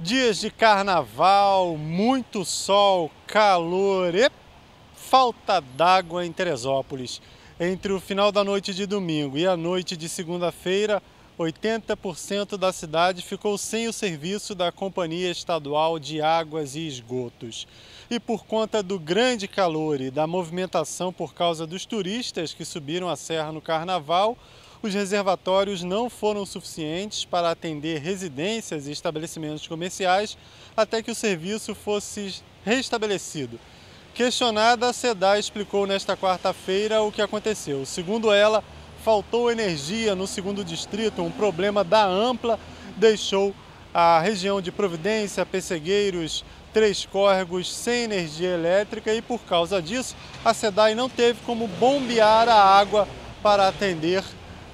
Dias de carnaval, muito sol, calor e falta d'água em Teresópolis. Entre o final da noite de domingo e a noite de segunda-feira, 80% da cidade ficou sem o serviço da Companhia Estadual de Águas e Esgotos. E por conta do grande calor e da movimentação por causa dos turistas que subiram a serra no carnaval, os reservatórios não foram suficientes para atender residências e estabelecimentos comerciais até que o serviço fosse restabelecido. Questionada, a SEDA explicou nesta quarta-feira o que aconteceu. Segundo ela, faltou energia no segundo distrito, um problema da Ampla deixou a região de Providência, Pessegueiros, Três Córregos sem energia elétrica e por causa disso a SEDAI não teve como bombear a água para atender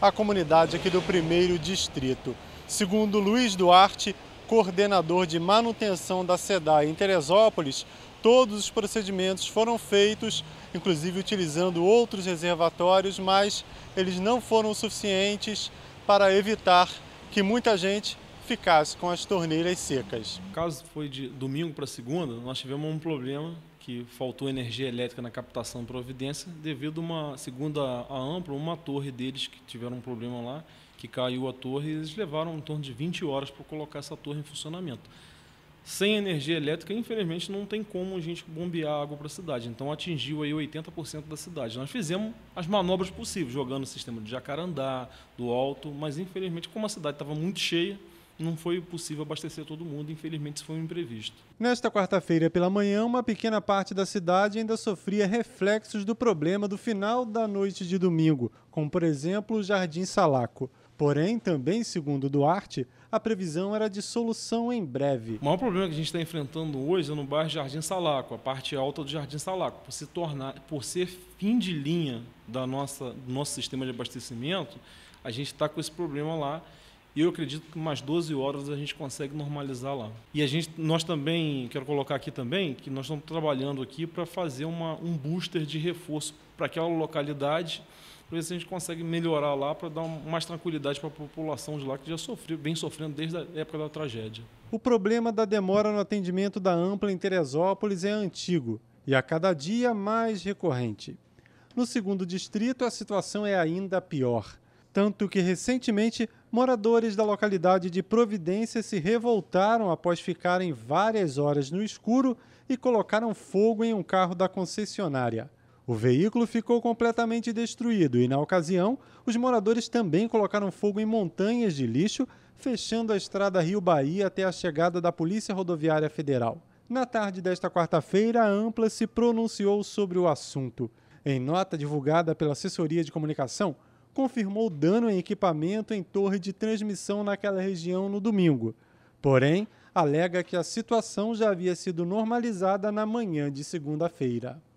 a comunidade aqui do primeiro distrito. Segundo Luiz Duarte, coordenador de manutenção da SEDA em Teresópolis, todos os procedimentos foram feitos, inclusive utilizando outros reservatórios, mas eles não foram suficientes para evitar que muita gente ficasse com as torneiras secas. O caso foi de domingo para segunda, nós tivemos um problema que faltou energia elétrica na captação de Providência devido a uma, segundo a, a Ampla, uma torre deles que tiveram um problema lá, que caiu a torre e eles levaram em torno de 20 horas para colocar essa torre em funcionamento. Sem energia elétrica, infelizmente, não tem como a gente bombear água para a cidade. Então, atingiu aí 80% da cidade. Nós fizemos as manobras possíveis, jogando o sistema de jacarandá, do alto, mas, infelizmente, como a cidade estava muito cheia, não foi possível abastecer todo mundo, infelizmente isso foi um imprevisto. Nesta quarta-feira pela manhã, uma pequena parte da cidade ainda sofria reflexos do problema do final da noite de domingo, como por exemplo o Jardim Salaco. Porém, também segundo Duarte, a previsão era de solução em breve. O maior problema que a gente está enfrentando hoje é no bairro Jardim Salaco, a parte alta do Jardim Salaco, por se tornar, por ser fim de linha da nossa, do nosso sistema de abastecimento, a gente está com esse problema lá e eu acredito que umas 12 horas a gente consegue normalizar lá. E a gente, nós também, quero colocar aqui também, que nós estamos trabalhando aqui para fazer uma, um booster de reforço para aquela localidade, para ver se a gente consegue melhorar lá, para dar mais tranquilidade para a população de lá que já sofreu, vem sofrendo desde a época da tragédia. O problema da demora no atendimento da Ampla em Teresópolis é antigo e a cada dia mais recorrente. No segundo distrito, a situação é ainda pior. Tanto que recentemente moradores da localidade de Providência se revoltaram após ficarem várias horas no escuro e colocaram fogo em um carro da concessionária. O veículo ficou completamente destruído e, na ocasião, os moradores também colocaram fogo em montanhas de lixo, fechando a estrada Rio Bahia até a chegada da Polícia Rodoviária Federal. Na tarde desta quarta-feira, a Ampla se pronunciou sobre o assunto. Em nota divulgada pela assessoria de comunicação, confirmou dano em equipamento em torre de transmissão naquela região no domingo. Porém, alega que a situação já havia sido normalizada na manhã de segunda-feira.